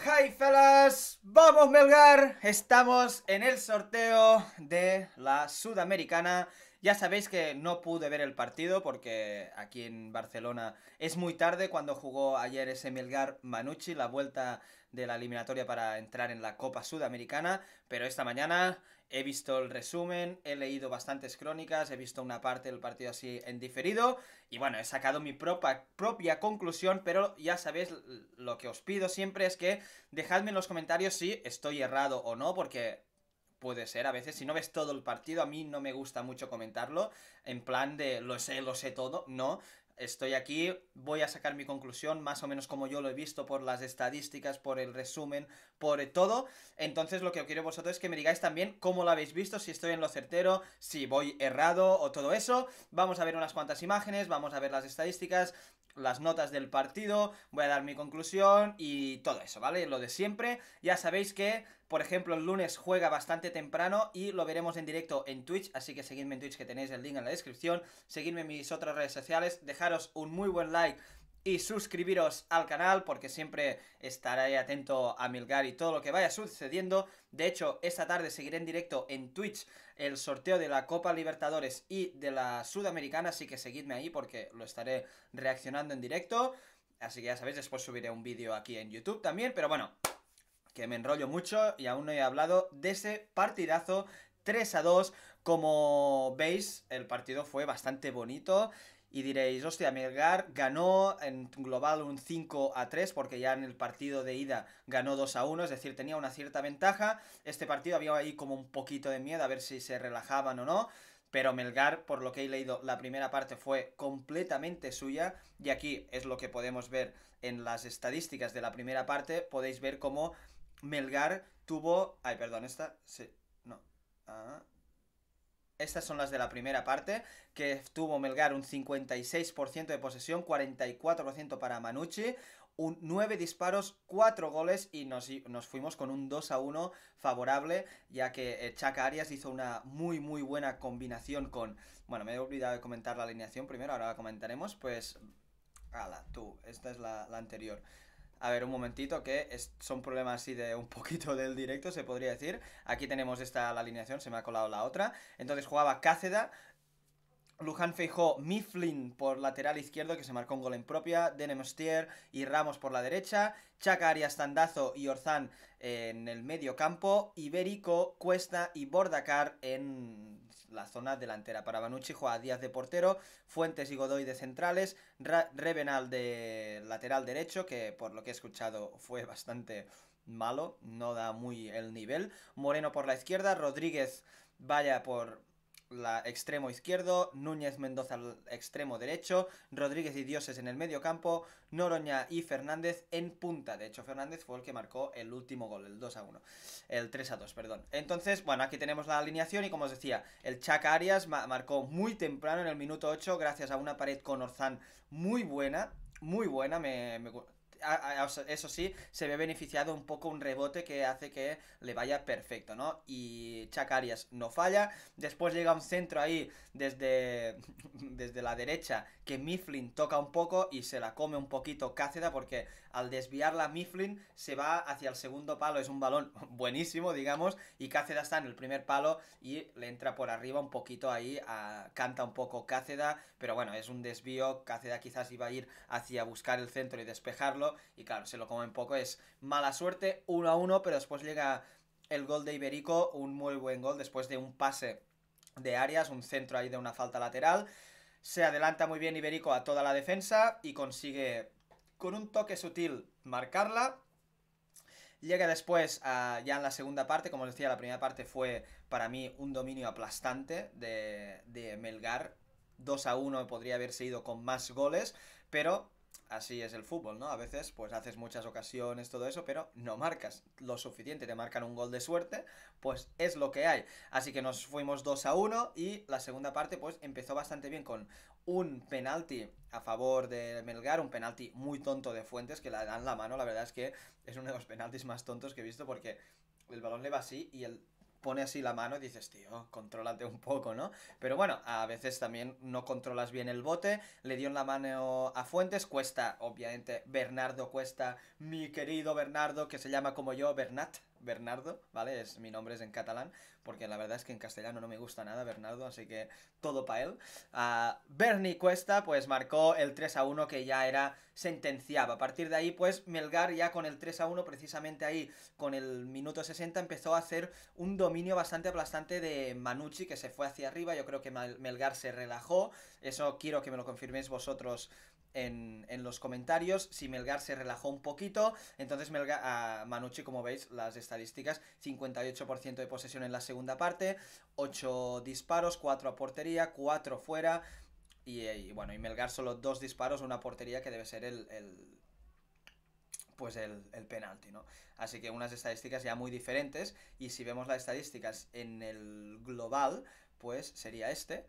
Hi fellas, vamos Melgar, estamos en el sorteo de la Sudamericana. Ya sabéis que no pude ver el partido porque aquí en Barcelona es muy tarde cuando jugó ayer ese Melgar Manucci, la vuelta de la eliminatoria para entrar en la Copa Sudamericana, pero esta mañana He visto el resumen, he leído bastantes crónicas, he visto una parte del partido así en diferido y bueno, he sacado mi propia conclusión, pero ya sabéis, lo que os pido siempre es que dejadme en los comentarios si estoy errado o no, porque puede ser a veces, si no ves todo el partido, a mí no me gusta mucho comentarlo, en plan de lo sé, lo sé todo, no, estoy aquí, voy a sacar mi conclusión, más o menos como yo lo he visto por las estadísticas, por el resumen, por todo. Entonces lo que quiero vosotros es que me digáis también cómo lo habéis visto, si estoy en lo certero, si voy errado o todo eso. Vamos a ver unas cuantas imágenes, vamos a ver las estadísticas, las notas del partido, voy a dar mi conclusión y todo eso, ¿vale? Lo de siempre. Ya sabéis que por ejemplo, el lunes juega bastante temprano y lo veremos en directo en Twitch, así que seguidme en Twitch que tenéis el link en la descripción, seguidme en mis otras redes sociales, dejaros un muy buen like y suscribiros al canal porque siempre estaré atento a Milgar y todo lo que vaya sucediendo. De hecho, esta tarde seguiré en directo en Twitch el sorteo de la Copa Libertadores y de la Sudamericana, así que seguidme ahí porque lo estaré reaccionando en directo. Así que ya sabéis, después subiré un vídeo aquí en YouTube también, pero bueno, que me enrollo mucho y aún no he hablado de ese partidazo 3 a 2. Como veis, el partido fue bastante bonito. Y diréis, hostia, Melgar ganó en global un 5 a 3 porque ya en el partido de ida ganó 2 a 1, es decir, tenía una cierta ventaja. Este partido había ahí como un poquito de miedo a ver si se relajaban o no. Pero Melgar, por lo que he leído, la primera parte fue completamente suya. Y aquí es lo que podemos ver en las estadísticas de la primera parte. Podéis ver cómo Melgar tuvo... Ay, perdón, esta... Sí, no. Ah, estas son las de la primera parte, que tuvo Melgar un 56% de posesión, 44% para Manucci, un 9 disparos, 4 goles y nos, fuimos con un 2 a 1 favorable, ya que Chaca eh, Arias hizo una muy muy buena combinación con... Bueno, me he olvidado de comentar la alineación primero, ahora la comentaremos, pues... Ala, tú, esta es la anterior. A ver, un momentito, que son problemas así de un poquito del directo, se podría decir. Aquí tenemos esta la alineación, se me ha colado la otra. Entonces jugaba Cáceda, Luján Feijó, Mifflin por lateral izquierdo, que se marcó un gol en propia, Denemostier y Ramos por la derecha, Chaca, Arias, Tandazo y Orzán en el medio campo, Ibérico, Cuesta y Bordacar en la zona delantera. Para Banucci juega Díaz de portero, Fuentes y Godoy de centrales, Revenal de lateral derecho, que por lo que he escuchado fue bastante malo, no da muy el nivel, Moreno por la izquierda, Rodríguez vaya por la extremo izquierdo, Núñez Mendoza al extremo derecho, Rodríguez y Dioses en el medio campo, Noroña y Fernández en punta. De hecho, Fernández fue el que marcó el último gol, el 2 a 1, el 3 a 2, perdón. Entonces, bueno, aquí tenemos la alineación y como os decía, el Chaca Arias marcó muy temprano en el minuto 8 gracias a una pared con Orzán muy buena, muy buena, me eso sí, se ve beneficiado un poco un rebote que hace que le vaya perfecto, ¿no? Y chacarias no falla. Después llega un centro ahí desde, desde la derecha que Mifflin toca un poco y se la come un poquito Cáceda porque al la Mifflin se va hacia el segundo palo, es un balón buenísimo, digamos, y Cáceda está en el primer palo y le entra por arriba un poquito ahí, canta un poco Cáceda, pero bueno, es un desvío, Cáceda quizás iba a ir hacia buscar el centro y despejarlo, y claro, se lo comen poco, es mala suerte, 1 a 1, pero después llega el gol de Iberico, un muy buen gol después de un pase de Arias, un centro ahí de una falta lateral. Se adelanta muy bien Iberico a toda la defensa y consigue con un toque sutil marcarla. Llega después, ya en la segunda parte, como os decía, la primera parte fue para mí un dominio aplastante de, de Melgar. 2 a 1 podría haberse ido con más goles, pero así es el fútbol, ¿no? A veces pues haces muchas ocasiones, todo eso, pero no marcas lo suficiente, te marcan un gol de suerte, pues es lo que hay. Así que nos fuimos 2 a 1 y la segunda parte pues empezó bastante bien con un penalti a favor de Melgar, un penalti muy tonto de Fuentes que le dan la mano, la verdad es que es uno de los penaltis más tontos que he visto porque el balón le va así y el pone así la mano y dices, tío, contrólate un poco, ¿no? Pero bueno, a veces también no controlas bien el bote, le dio en la mano a Fuentes, cuesta, obviamente, Bernardo cuesta, mi querido Bernardo, que se llama como yo, Bernat, Bernardo, ¿vale? mi nombre es en catalán, porque la verdad es que en castellano no me gusta nada Bernardo, así que todo para él. Ah, Bernie Cuesta, pues marcó el 3 a 1 que ya era sentenciado. A partir de ahí, pues Melgar ya con el 3 a 1, precisamente ahí, con el minuto 60, empezó a hacer un dominio bastante aplastante de Manucci, que se fue hacia arriba. Yo creo que Melgar se relajó. Eso quiero que me lo confirméis vosotros en, los comentarios si Melgar se relajó un poquito. Entonces Melgar, a Manucci, como veis, las estadísticas, 58% de posesión en la segunda parte, 8 disparos, 4 a portería, 4 fuera. Eh, y, bueno, y Melgar solo 2 disparos, una portería que debe ser el, pues el, el, penalti, ¿no? Así que unas estadísticas ya muy diferentes y si vemos las estadísticas en el global, pues sería este,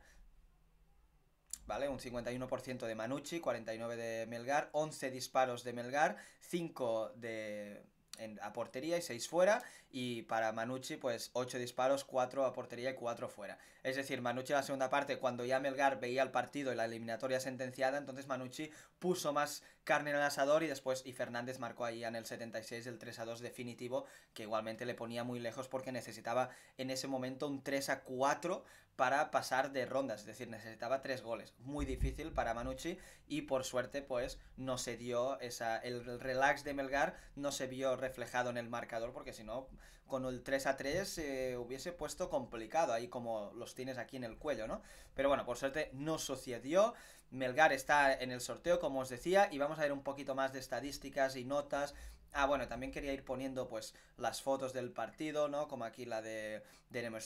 ¿vale? Un 51% de Manucci, 49% de Melgar, 11 disparos de Melgar, 5 de en, a portería y 6 fuera. Y para Manucci, pues 8 disparos, 4 a portería y 4 fuera. Es decir, Manucci en la segunda parte, cuando ya Melgar veía el partido y la eliminatoria sentenciada, entonces Manucci puso más carne en el asador y después y Fernández marcó ahí en el 76 el 3 a 2 definitivo que igualmente le ponía muy lejos porque necesitaba en ese momento un 3 a 4 para pasar de rondas, es decir, necesitaba tres goles, muy difícil para Manucci y por suerte pues no se dio esa el relax de Melgar no se vio reflejado en el marcador porque si no con el 3 a 3 se eh, hubiese puesto complicado ahí como los tienes aquí en el cuello, ¿no? Pero bueno, por suerte no sucedió Melgar está en el sorteo, como os decía, y vamos a ver un poquito más de estadísticas y notas. Ah, bueno, también quería ir poniendo pues las fotos del partido, ¿no? Como aquí la de, de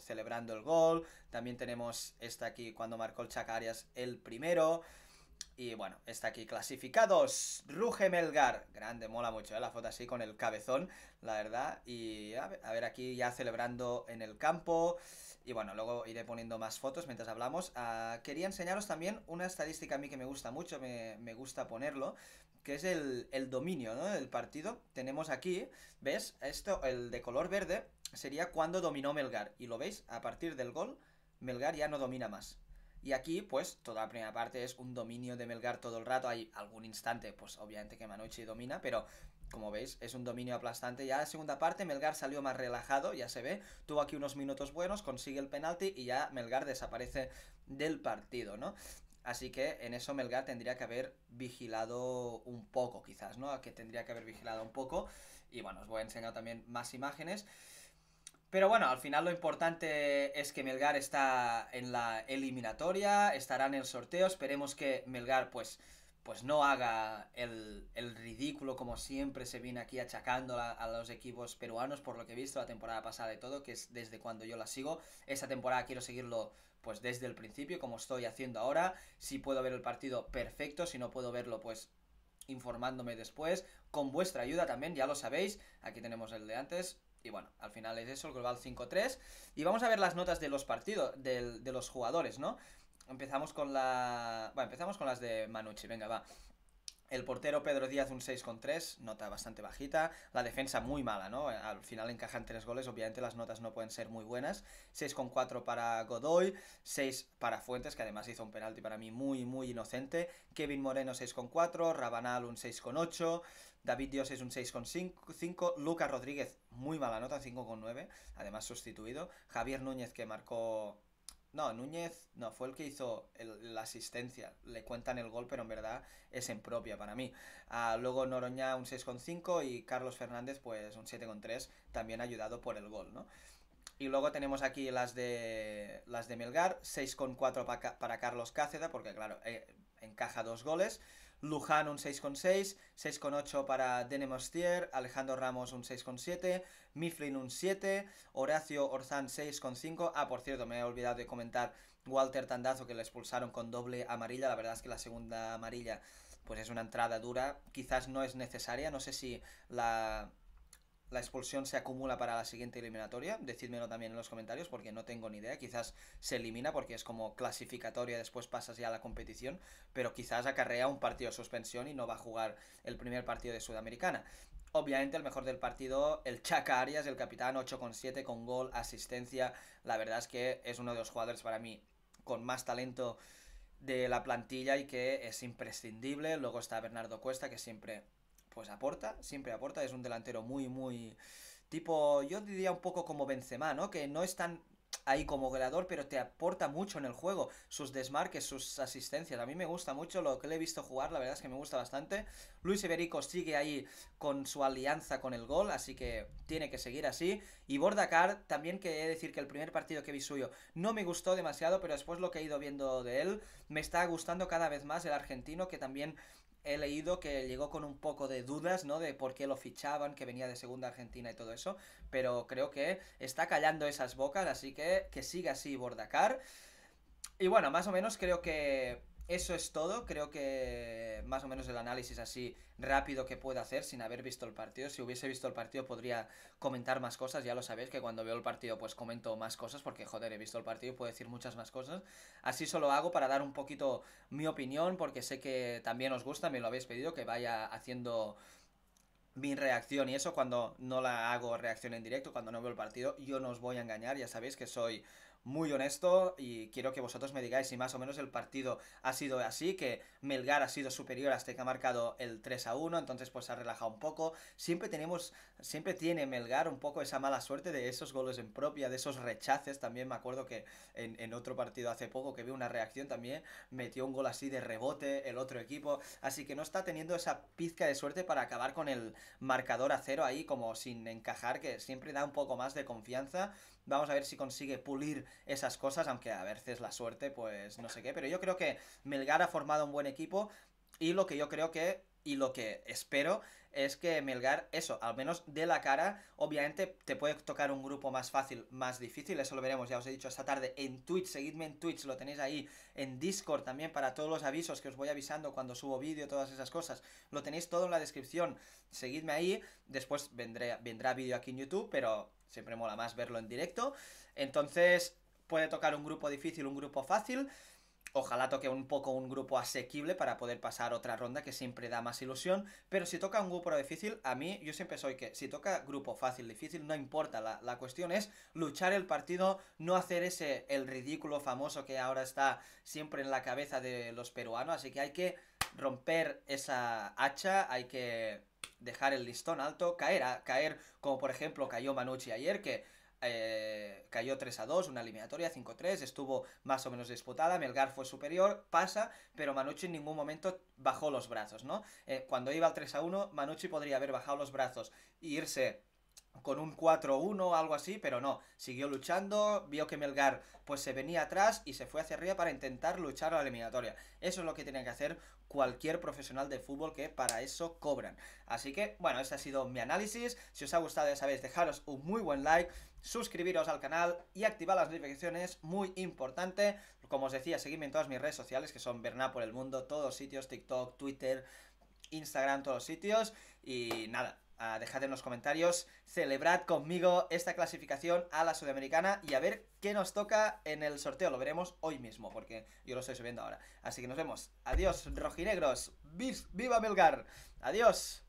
celebrando el gol. También tenemos esta aquí cuando marcó el Chacarias el primero. Y bueno, está aquí clasificados. Ruge Melgar. Grande, mola mucho, ¿eh? La foto así con el cabezón, la verdad. Y a ver, a ver aquí ya celebrando en el campo. Y bueno, luego iré poniendo más fotos mientras hablamos. Ah, quería enseñaros también una estadística a mí que me gusta mucho, me, gusta ponerlo, que es el, dominio ¿no? del partido. Tenemos aquí, ¿ves? Esto, el de color verde, sería cuando dominó Melgar. Y lo veis, a partir del gol, Melgar ya no domina más. Y aquí, pues, toda la primera parte es un dominio de Melgar todo el rato. Hay algún instante, pues, obviamente que Manucci domina, pero como veis, es un dominio aplastante. Ya la segunda parte, Melgar salió más relajado, ya se ve. Tuvo aquí unos minutos buenos, consigue el penalti y ya Melgar desaparece del partido, ¿no? Así que en eso Melgar tendría que haber vigilado un poco, quizás, ¿no? Que tendría que haber vigilado un poco. Y bueno, os voy a enseñar también más imágenes. Pero bueno, al final lo importante es que Melgar está en la eliminatoria, estará en el sorteo. Esperemos que Melgar, pues, pues no haga el, ridículo como siempre se viene aquí achacando a, los equipos peruanos, por lo que he visto la temporada pasada y todo, que es desde cuando yo la sigo. Esta temporada quiero seguirlo pues desde el principio, como estoy haciendo ahora. Si puedo ver el partido, perfecto. Si no puedo verlo, pues informándome después. Con vuestra ayuda también, ya lo sabéis. Aquí tenemos el de antes. Y bueno, al final es eso, el global 5-3. Y vamos a ver las notas de los partidos, de los jugadores, ¿no? Empezamos con la. Bueno, empezamos con las de Manucci, venga, va. El portero Pedro Díaz un 6,3, nota bastante bajita. La defensa muy mala, ¿no? Al final encajan tres goles, obviamente las notas no pueden ser muy buenas. 6,4 para Godoy, 6 para Fuentes, que además hizo un penalti para mí muy, muy inocente. Kevin Moreno 6 6,4, Rabanal un 6,8, David Dios es un 6,5, Lucas Rodríguez, muy mala nota, 5,9, además sustituido. Javier Núñez que marcó no, Núñez no, fue el que hizo la asistencia. Le cuentan el gol, pero en verdad es en propia para mí. Ah, luego Noroña un 6,5 y Carlos Fernández pues un 7,3, también ayudado por el gol, Y luego tenemos aquí las de las de Melgar, 6,4 para, para Carlos Cáceda, porque claro, eh, encaja dos goles. Luján un 6,6, 6,8 para Denemostier, Alejandro Ramos un 6,7, Mifflin un 7, Horacio Orzán 6,5. Ah, por cierto, me he olvidado de comentar Walter Tandazo que le expulsaron con doble amarilla. La verdad es que la segunda amarilla pues es una entrada dura, quizás no es necesaria, no sé si la la expulsión se acumula para la siguiente eliminatoria. Decídmelo también en los comentarios porque no tengo ni idea. Quizás se elimina porque es como clasificatoria, después pasas ya a la competición, pero quizás acarrea un partido de suspensión y no va a jugar el primer partido de Sudamericana. Obviamente el mejor del partido, el Chaca Arias, el capitán 7 con gol, asistencia. La verdad es que es uno de los jugadores para mí con más talento de la plantilla y que es imprescindible. Luego está Bernardo Cuesta, que siempre pues aporta, siempre aporta, es un delantero muy, muy... Tipo, yo diría un poco como Benzema, ¿no? Que no es tan ahí como goleador, pero te aporta mucho en el juego. Sus desmarques, sus asistencias. A mí me gusta mucho lo que le he visto jugar, la verdad es que me gusta bastante. Luis Iberico sigue ahí con su alianza con el gol, así que tiene que seguir así. Y Bordacar, también quería decir que el primer partido que vi suyo no me gustó demasiado, pero después lo que he ido viendo de él, me está gustando cada vez más el argentino, que también he leído que llegó con un poco de dudas, ¿no? De por qué lo fichaban, que venía de segunda Argentina y todo eso, pero creo que está callando esas bocas, así que que siga así Bordacar. Y bueno, más o menos creo que eso es todo, creo que más o menos el análisis así rápido que puedo hacer sin haber visto el partido. Si hubiese visto el partido podría comentar más cosas, ya lo sabéis que cuando veo el partido pues comento más cosas porque joder, he visto el partido y puedo decir muchas más cosas. Así solo hago para dar un poquito mi opinión porque sé que también os gusta, me lo habéis pedido que vaya haciendo mi reacción y eso cuando no la hago reacción en directo, cuando no veo el partido, yo no os voy a engañar, ya sabéis que soy muy honesto y quiero que vosotros me digáis si más o menos el partido ha sido así, que Melgar ha sido superior hasta este que ha marcado el 3 a 1, entonces pues se ha relajado un poco. Siempre tenemos, siempre tiene Melgar un poco esa mala suerte de esos goles en propia, de esos rechaces. También me acuerdo que en, en otro partido hace poco que vi una reacción también, metió un gol así de rebote el otro equipo, así que no está teniendo esa pizca de suerte para acabar con el marcador a cero ahí como sin encajar, que siempre da un poco más de confianza Vamos a ver si consigue pulir esas cosas, aunque a veces la suerte, pues no sé qué. Pero yo creo que Melgar ha formado un buen equipo y lo que yo creo que y lo que espero es que Melgar, eso, al menos de la cara, obviamente te puede tocar un grupo más fácil, más difícil, eso lo veremos, ya os he dicho esta tarde en Twitch, seguidme en Twitch, lo tenéis ahí, en Discord también para todos los avisos que os voy avisando cuando subo vídeo, todas esas cosas, lo tenéis todo en la descripción, seguidme ahí, después vendrá vídeo aquí en YouTube, pero siempre mola más verlo en directo. Entonces, puede tocar un grupo difícil, un grupo fácil. Ojalá toque un poco un grupo asequible para poder pasar otra ronda que siempre da más ilusión. Pero si toca un grupo difícil, a mí yo siempre soy que si toca grupo fácil, difícil, no importa. La, la cuestión es luchar el partido, no hacer ese el ridículo famoso que ahora está siempre en la cabeza de los peruanos. Así que hay que romper esa hacha, hay que dejar el listón alto, caer, a, caer como por ejemplo cayó Manucci ayer, que eh, cayó 3 a 2, una eliminatoria 5 3, estuvo más o menos disputada, Melgar fue superior, pasa, pero Manucci en ningún momento bajó los brazos, ¿no? Eh, cuando iba al 3 a 1, Manucci podría haber bajado los brazos e irse con un 4-1 o algo así, pero no, siguió luchando, vio que Melgar pues se venía atrás y se fue hacia arriba para intentar luchar a la eliminatoria. Eso es lo que tiene que hacer cualquier profesional de fútbol que para eso cobran. Así que, bueno, ese ha sido mi análisis. Si os ha gustado, ya sabéis, dejaros un muy buen like, suscribiros al canal y activar las notificaciones, muy importante. Como os decía, seguidme en todas mis redes sociales, que son Berná por el Mundo, todos sitios, TikTok, Twitter, Instagram, todos sitios. Y nada, Ah, dejad en los comentarios, celebrad conmigo esta clasificación a la sudamericana y a ver qué nos toca en el sorteo. Lo veremos hoy mismo, porque yo lo estoy subiendo ahora. Así que nos vemos. Adiós, rojinegros. ¡Viva Melgar! Adiós.